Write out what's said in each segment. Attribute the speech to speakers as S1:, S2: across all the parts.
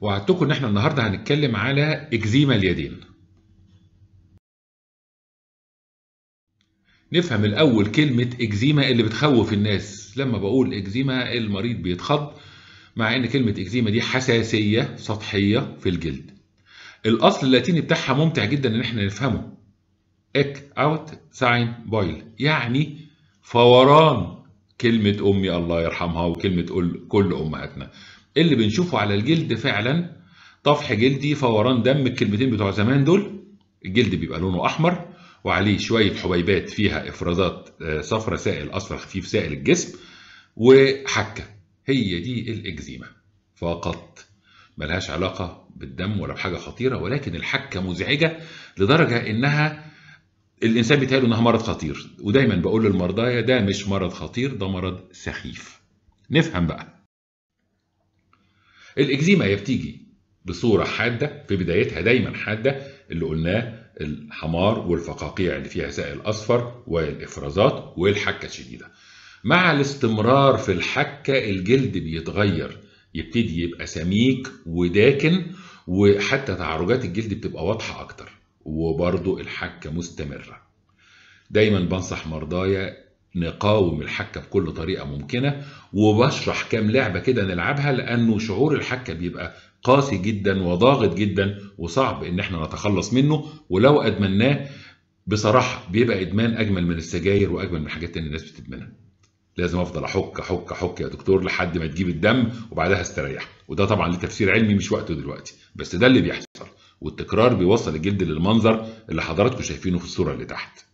S1: وعدتكم ان احنا النهارده هنتكلم على اكزيما اليدين نفهم الاول كلمه اكزيما اللي بتخوف الناس لما بقول اكزيما المريض بيتخض مع ان كلمه اكزيما دي حساسيه سطحيه في الجلد الاصل اللاتيني بتاعها ممتع جدا ان احنا نفهمه اك اوت ساين بويل يعني فوران كلمه امي الله يرحمها وكلمه كل امهاتنا اللي بنشوفه على الجلد فعلا طفح جلدي فوران دم الكلمتين بتوع زمان دول الجلد بيبقى لونه احمر وعليه شويه حبيبات فيها افرازات آه، صفرة سائل اصفر خفيف سائل الجسم وحكه هي دي الاكزيما فقط ملهاش علاقه بالدم ولا بحاجه خطيره ولكن الحكه مزعجه لدرجه انها الانسان بيتهيأ انها مرض خطير ودايما بقول للمرضايا ده مش مرض خطير ده مرض سخيف نفهم بقى الاكزيما هي بتيجي بصوره حاده في بدايتها دايما حاده اللي قلناه الحمار والفقاقيع اللي فيها سائل اصفر والافرازات والحكه الشديده مع الاستمرار في الحكه الجلد بيتغير يبتدي يبقى سميك وداكن وحتى تعرجات الجلد بتبقى واضحه اكتر وبرضه الحكه مستمره دايما بنصح مرضايا نقاوم الحكه بكل طريقه ممكنه وبشرح كام لعبه كده نلعبها لانه شعور الحكه بيبقى قاسي جدا وضاغط جدا وصعب ان احنا نتخلص منه ولو ادمناه بصراحه بيبقى ادمان اجمل من السجاير واجمل من حاجات تانية الناس بتدمنها. لازم افضل احك احك احك يا دكتور لحد ما تجيب الدم وبعدها استريح وده طبعا لتفسير علمي مش وقته دلوقتي بس ده اللي بيحصل والتكرار بيوصل الجلد للمنظر اللي حضراتكم شايفينه في الصوره اللي تحت.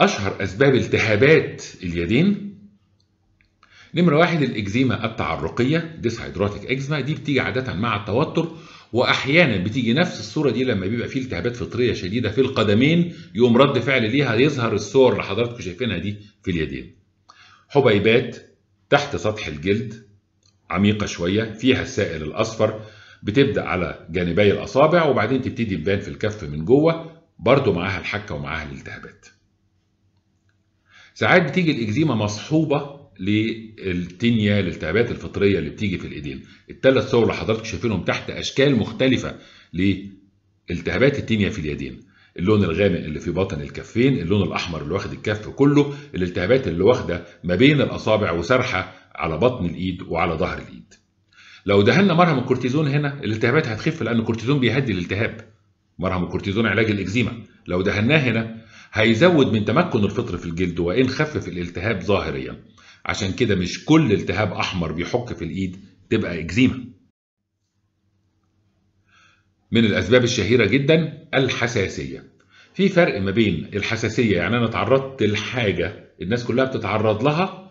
S1: أشهر أسباب التهابات اليدين نمرة واحد الإكزيما التعرقية ديسهيدراتيك إكزيما دي بتيجي عادة مع التوتر واحيانا بتيجي نفس الصوره دي لما بيبقى فيه التهابات فطريه شديده في القدمين يقوم رد فعل ليها يظهر الصور اللي حضراتكم شايفينها دي في اليدين. حبيبات تحت سطح الجلد عميقه شويه فيها السائل الاصفر بتبدا على جانبي الاصابع وبعدين تبتدي تبان في الكف من جوه برضو معاها الحكه ومعاها الالتهابات. ساعات بتيجي الاكزيما مصحوبه للتينيا الالتهابات الفطريه اللي بتيجي في الايدين الثلاث صور اللي حضرتك شايفينهم تحت اشكال مختلفه لالتهابات التينيا في اليدين اللون الغامق اللي في بطن الكفين اللون الاحمر اللي واخد الكف كله الالتهابات اللي واخده ما بين الاصابع وسرحه على بطن الايد وعلى ظهر الايد لو دهنا مرهم الكورتيزون هنا الالتهابات هتخف لان الكورتيزون بيهدي الالتهاب مرهم الكورتيزون علاج الاكزيما لو دهناه هنا هيزود من تمكن الفطر في الجلد وإن خفف الالتهاب ظاهريا عشان كده مش كل التهاب أحمر بيحك في الإيد تبقى إكزيما من الأسباب الشهيرة جدا الحساسية في فرق ما بين الحساسية يعني أنا اتعرضت لحاجة الناس كلها بتتعرض لها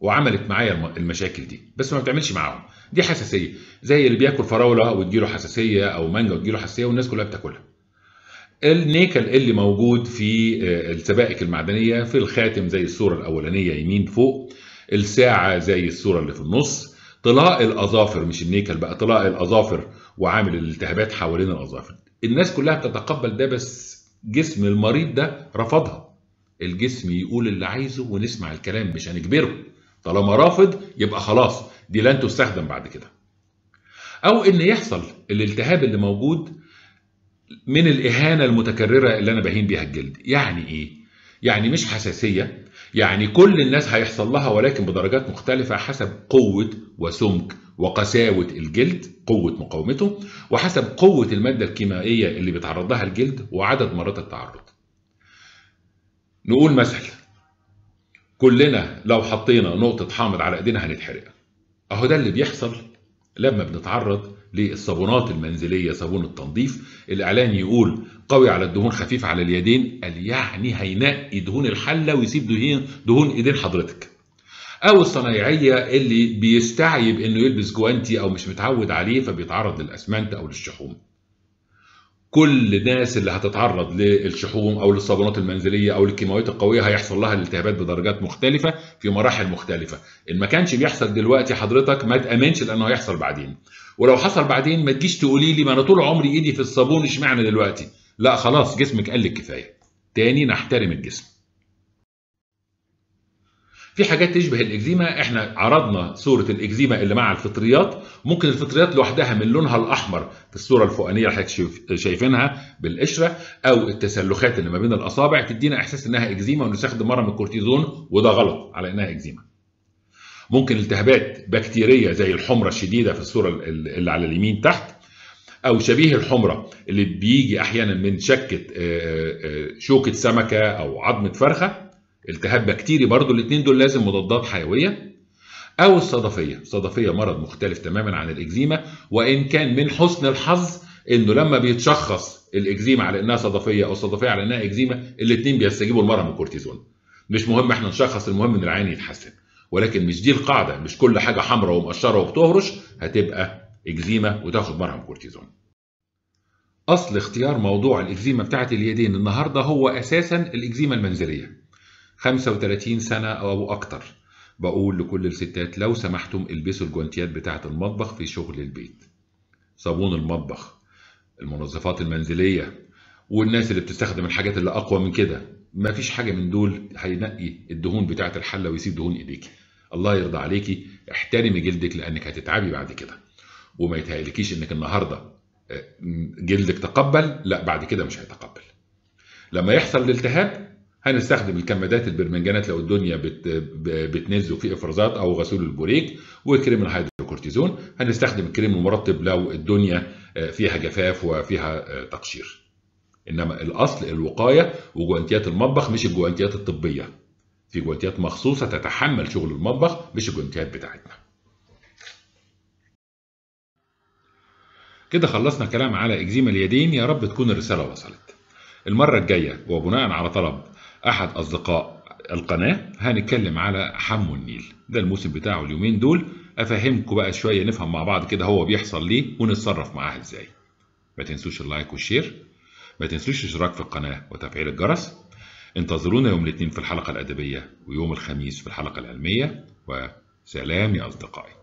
S1: وعملت معايا المشاكل دي بس ما بتعملش معاهم دي حساسية زي اللي بياكل فراولة وتجيله حساسية أو مانجا وتجيله حساسية والناس كلها بتاكلها النيكل اللي موجود في آه، السبائك المعدنيه في الخاتم زي الصوره الاولانيه يمين فوق الساعه زي الصوره اللي في النص طلاء الاظافر مش النيكل بقى طلاء الاظافر وعامل الالتهابات حوالين الاظافر الناس كلها بتتقبل ده بس جسم المريض ده رفضها الجسم يقول اللي عايزه ونسمع الكلام مش هنجبره طالما رافض يبقى خلاص دي لن تستخدم بعد كده او ان يحصل الالتهاب اللي موجود من الإهانة المتكررة اللي أنا بهين بيها الجلد يعني إيه؟ يعني مش حساسية يعني كل الناس هيحصل لها ولكن بدرجات مختلفة حسب قوة وسمك وقساوة الجلد قوة مقاومته وحسب قوة المادة الكيميائية اللي بيتعرض لها الجلد وعدد مرات التعرض نقول مثل كلنا لو حطينا نقطة حامض على ايدينا هنتحرق اهو ده اللي بيحصل لما بنتعرض للصابونات المنزلية صابون التنظيف الإعلان يقول قوي على الدهون خفيف على اليدين قال يعني هينقي دهون الحلة ويسيب دهين دهون إيدين حضرتك أو الصنايعية اللي بيستعيب إنه يلبس جوانتي أو مش متعود عليه فبيتعرض للأسمنت أو للشحوم كل الناس اللي هتتعرض للشحوم او للصابونات المنزليه او للكيماويات القويه هيحصل لها الالتهابات بدرجات مختلفه في مراحل مختلفه ان ما كانش بيحصل دلوقتي حضرتك ما تامنش لانه هيحصل بعدين ولو حصل بعدين ما تجيش تقولي لي ما انا طول عمري ايدي في الصابون اشمعنى دلوقتي لا خلاص جسمك قال لك كفايه تاني نحترم الجسم في حاجات تشبه الاكزيما احنا عرضنا صوره الاكزيما اللي مع الفطريات ممكن الفطريات لوحدها من لونها الاحمر في الصوره الفوقانيه اللي حضرتك شايفينها بالقشره او التسلخات اللي ما بين الاصابع تدينا احساس انها اكزيما ونستخدم مره من الكورتيزون وده غلط على انها اكزيما ممكن التهابات بكتيريه زي الحمره الشديده في الصوره اللي على اليمين تحت او شبيه الحمره اللي بيجي احيانا من شكه آه، آه، شوكه سمكه او عظمه فرخه التهاب بكتيري برضو الاثنين دول لازم مضادات حيويه او الصدفيه الصدفيه مرض مختلف تماما عن الاكزيما وان كان من حسن الحظ انه لما بيتشخص الاكزيما على انها صدفيه او الصدفيه على انها اكزيما الاثنين بيستجيبوا المرض من الكورتيزون مش مهم احنا نشخص المهم ان العين يتحسن ولكن مش دي القاعده مش كل حاجه حمراء ومقشره وبتهرش هتبقى اكزيما وتاخد مرهم كورتيزون اصل اختيار موضوع الاكزيما بتاعت اليدين النهارده هو اساسا الاكزيما المنزليه 35 سنة أو أكتر بقول لكل الستات لو سمحتم البسوا الجوانتيات بتاعة المطبخ في شغل البيت صابون المطبخ المنظفات المنزلية والناس اللي بتستخدم الحاجات اللي أقوى من كده ما فيش حاجة من دول هينقي الدهون بتاعة الحلة ويسيب دهون إيديك الله يرضى عليكي احترمي جلدك لأنك هتتعبي بعد كده وما يتهيألكيش إنك النهاردة آه، جلدك تقبل لا بعد كده مش هيتقبل لما يحصل الالتهاب هنستخدم الكمادات البرمنجانات لو الدنيا بت بتنزل في افرازات او غسول البوريك وكريم الهيدروكورتيزون هنستخدم الكريم المرطب لو الدنيا آه، فيها جفاف وفيها آه، تقشير انما الاصل الوقايه وجوانتيات المطبخ مش الجوانتيات الطبيه في جوانتيات مخصوصه تتحمل شغل المطبخ مش الجوانتيات بتاعتنا كده خلصنا كلام على اكزيما اليدين يا رب تكون الرساله وصلت المرة الجاية وبناء على طلب احد اصدقاء القناه هنتكلم على حمو النيل ده الموسم بتاعه اليومين دول افهمكم بقى شويه نفهم مع بعض كده هو بيحصل ليه ونتصرف معاه ازاي ما تنسوش اللايك والشير ما تنسوش الاشتراك في القناه وتفعيل الجرس انتظرونا يوم الاثنين في الحلقه الادبيه ويوم الخميس في الحلقه العلميه وسلام يا اصدقائي